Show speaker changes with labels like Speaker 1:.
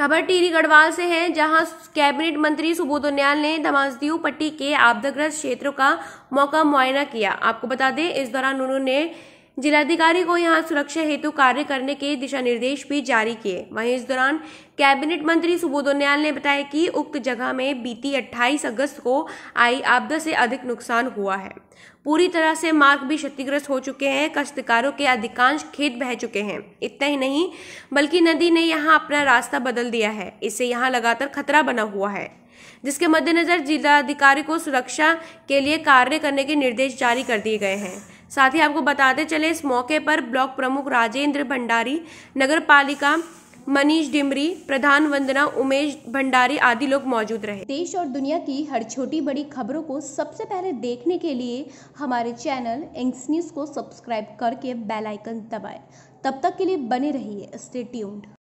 Speaker 1: खबर टीरी गढ़वाल से है जहां कैबिनेट मंत्री सुबोध उन्याल ने धमाजदीव पट्टी के आपदाग्रस्त क्षेत्रों का मौका मुआयना किया आपको बता दें इस दौरान उन्होंने जिलाधिकारी को यहाँ सुरक्षा हेतु कार्य करने के दिशा निर्देश भी जारी किए वहीं इस दौरान कैबिनेट मंत्री सुबोध उनियाल ने बताया कि उक्त जगह में बीती 28 अगस्त को आई आपदा से अधिक नुकसान हुआ है पूरी तरह से मार्ग भी क्षतिग्रस्त हो चुके हैं कश्तकारों के अधिकांश खेत बह चुके हैं इतना ही नहीं बल्कि नदी ने यहाँ अपना रास्ता बदल दिया है इससे यहाँ लगातार खतरा बना हुआ है जिसके मद्देनजर जिलाधिकारी को सुरक्षा के लिए कार्य करने के निर्देश जारी कर दिए गए हैं साथ ही आपको बताते चले इस मौके पर ब्लॉक प्रमुख राजेंद्र भंडारी नगर पालिका मनीष डिमरी प्रधान वंदना उमेश भंडारी आदि लोग मौजूद रहे देश और दुनिया की हर छोटी बड़ी
Speaker 2: खबरों को सबसे पहले देखने के लिए हमारे चैनल एंग्स न्यूज को सब्सक्राइब करके बेल आइकन दबाएं तब तक के लिए बने रहिए स्टे ट्यून्ड